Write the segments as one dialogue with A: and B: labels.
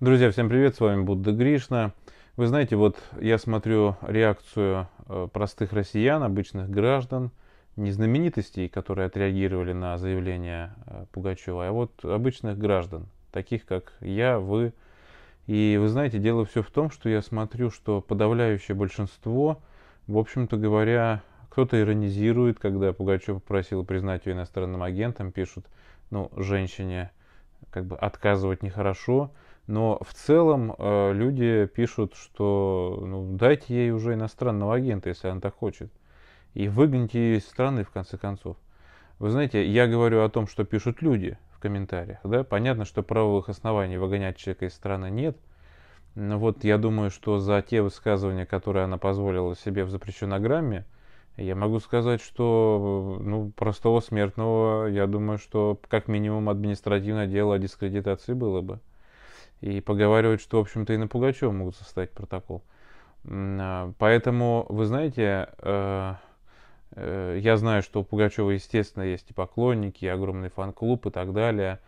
A: Друзья, всем привет, с вами Будда Гришна. Вы знаете, вот я смотрю реакцию э, простых россиян, обычных граждан, не знаменитостей, которые отреагировали на заявление э, Пугачева, а вот обычных граждан, таких как я, вы. И вы знаете, дело все в том, что я смотрю, что подавляющее большинство, в общем-то говоря, кто-то иронизирует, когда Пугачев попросил признать ее иностранным агентом, пишут, ну, женщине как бы отказывать нехорошо. хорошо но в целом э, люди пишут, что ну, дайте ей уже иностранного агента, если она так хочет. И выгоните ее из страны, в конце концов. Вы знаете, я говорю о том, что пишут люди в комментариях. Да? Понятно, что правовых оснований выгонять человека из страны нет. Но вот я думаю, что за те высказывания, которые она позволила себе в запрещенограмме, я могу сказать, что ну, простого смертного, я думаю, что как минимум административное дело о дискредитации было бы. И поговаривают, что, в общем-то, и на Пугачева могут составить протокол. А, поэтому, вы знаете, э, э, я знаю, что у Пугачева, естественно, есть и поклонники, и огромный фан-клуб и так далее,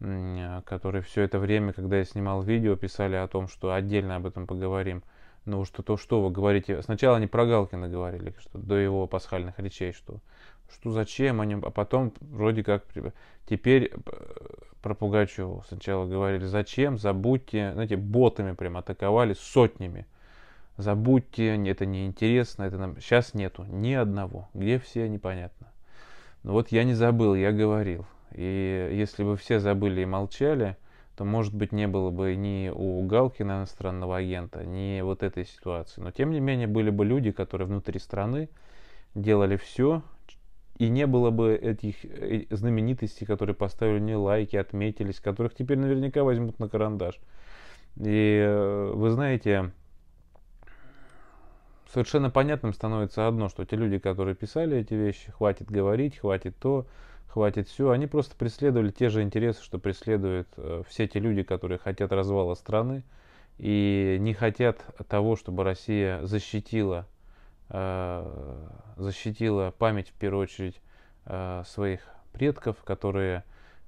A: а, которые все это время, когда я снимал видео, писали о том, что отдельно об этом поговорим. Ну что то, что вы говорите. Сначала они про Галкина говорили, что до его пасхальных речей, что что зачем они, а потом вроде как теперь э, про пугачева сначала говорили, зачем, забудьте, знаете, ботами прям атаковали сотнями. Забудьте, это неинтересно, это нам сейчас нету ни одного, где все непонятно. Но ну вот я не забыл, я говорил. И если бы все забыли и молчали, то, может быть, не было бы ни у Галкина иностранного агента, ни вот этой ситуации. Но, тем не менее, были бы люди, которые внутри страны делали все, и не было бы этих э, знаменитостей, которые поставили мне лайки, отметились, которых теперь наверняка возьмут на карандаш. И э, вы знаете, совершенно понятным становится одно, что те люди, которые писали эти вещи, хватит говорить, хватит то, хватит все, они просто преследовали те же интересы, что преследуют э, все те люди, которые хотят развала страны и не хотят того, чтобы Россия защитила Э, защитила память, в первую очередь, э, своих предков, которые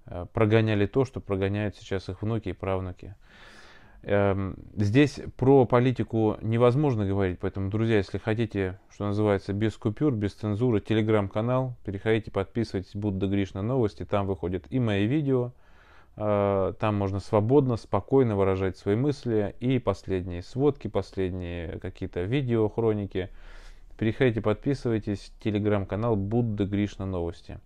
A: э, прогоняли то, что прогоняют сейчас их внуки и правнуки. Эм, здесь про политику невозможно говорить, поэтому, друзья, если хотите, что называется, без купюр, без цензуры, телеграм-канал, переходите, подписывайтесь, Будда Гришна новости, там выходят и мои видео, там можно свободно, спокойно выражать свои мысли и последние сводки, последние какие-то видео, хроники. Переходите, подписывайтесь, телеграм-канал Будда Гришна Новости.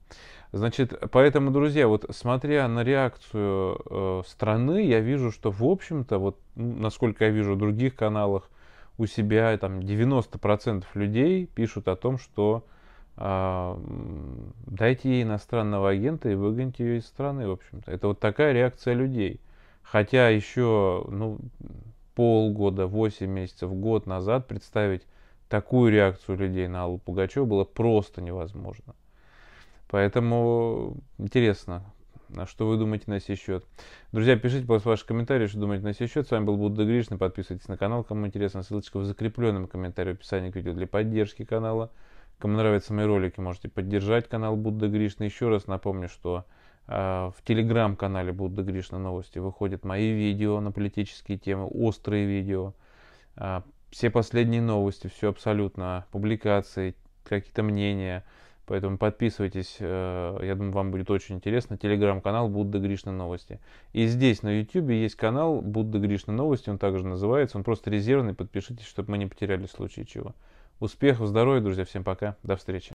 A: Значит, поэтому, друзья, вот смотря на реакцию э, страны, я вижу, что, в общем-то, вот насколько я вижу в других каналах, у себя там 90% людей пишут о том, что э, дайте ей иностранного агента и выгоните ее из страны, в общем-то. Это вот такая реакция людей. Хотя еще ну, полгода, 8 месяцев, год назад представить такую реакцию людей на Аллу Пугачеву было просто невозможно. Поэтому интересно, а что вы думаете на сей счет? Друзья, пишите, просто ваши комментарии, что думаете на сей счет. С вами был Будда Гришна. Подписывайтесь на канал, кому интересно. Ссылочка в закрепленном комментарии в описании к видео для поддержки канала. Кому нравятся мои ролики, можете поддержать канал Будда Гришна. Еще раз напомню, что э, в телеграм-канале Будда Гришна новости выходят мои видео на политические темы, острые видео. А, все последние новости, все абсолютно, публикации, какие-то мнения. Поэтому подписывайтесь, э, я думаю, вам будет очень интересно. Телеграм-канал Будда Гришна Новости. И здесь на YouTube есть канал Будда Гришна Новости, он также называется, он просто резервный, подпишитесь, чтобы мы не потеряли в случае чего. Успехов, здоровья, друзья, всем пока, до встречи.